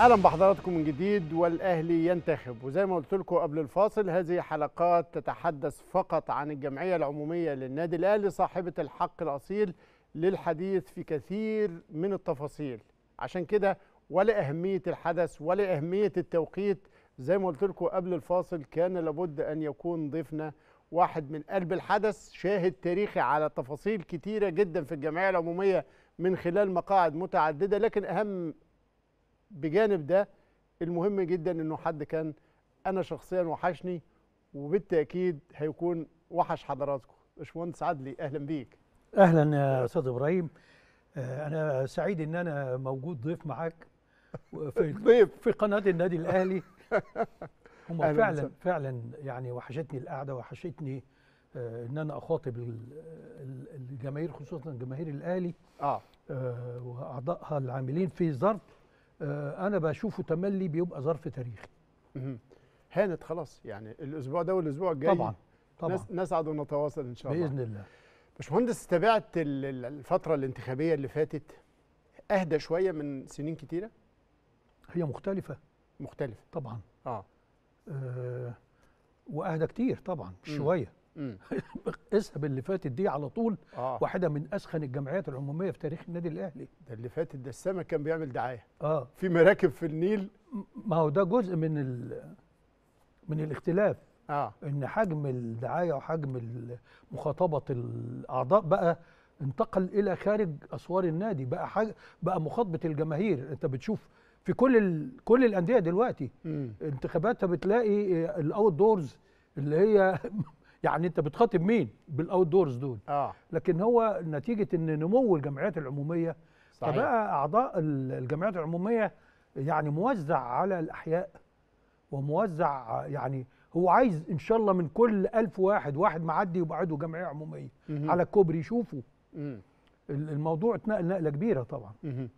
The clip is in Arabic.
اهلا بحضراتكم من جديد والاهلي ينتخب وزي ما قلت لكم قبل الفاصل هذه حلقات تتحدث فقط عن الجمعيه العموميه للنادي الاهلي صاحبه الحق الاصيل للحديث في كثير من التفاصيل عشان كده ولا اهميه الحدث ولا اهميه التوقيت زي ما قلت لكم قبل الفاصل كان لابد ان يكون ضيفنا واحد من قلب الحدث شاهد تاريخي على تفاصيل كتيره جدا في الجمعيه العموميه من خلال مقاعد متعدده لكن اهم بجانب ده المهم جدا انه حد كان انا شخصيا وحشني وبالتاكيد هيكون وحش حضراتكم باشمهندس عدلي اهلا بيك اهلا يا استاذ ابراهيم آه، انا سعيد ان انا موجود ضيف معاك في ضيف في قناه النادي الاهلي هم فعلا فعلا يعني وحشتني القعده وحشتني آه، ان انا اخاطب الجماهير خصوصا جماهير الاهلي اه, آه، واعضائها العاملين في ظرف آه، انا بشوفه تملي بيبقى ظرف تاريخي هانت خلاص يعني الاسبوع ده والاسبوع الجاي طبعا طبعا نسعد ونتواصل ان شاء الله باذن الله باشمهندس تابعت الفتره الانتخابيه اللي فاتت اهدى شويه من سنين كتيره هي مختلفه مختلفه طبعا اه, آه واهدى كتير طبعا مش شويه اسحب اللي فاتت دي على طول آه. واحده من اسخن الجمعيات العموميه في تاريخ النادي الاهلي ده اللي فاتت ده السمك كان بيعمل دعايه اه في مراكب في النيل ما هو ده جزء من ال... من الاختلاف اه ان حجم الدعايه وحجم مخاطبه الاعضاء بقى انتقل الى خارج اسوار النادي بقى حاج... بقى مخاطبه الجماهير انت بتشوف في كل ال... كل الانديه دلوقتي انتخاباتها بتلاقي الاوت دورز اللي هي يعني انت بتخاطب مين بالاوت دورز دول آه. لكن هو نتيجه ان نمو الجمعيات العموميه صحيح. فبقى اعضاء الجمعيات العموميه يعني موزع على الاحياء وموزع يعني هو عايز ان شاء الله من كل ألف واحد واحد معدي يبقى عضو جمعيه عموميه مه. على الكوبري يشوفه الموضوع اتنقل نقله كبيره طبعا مه.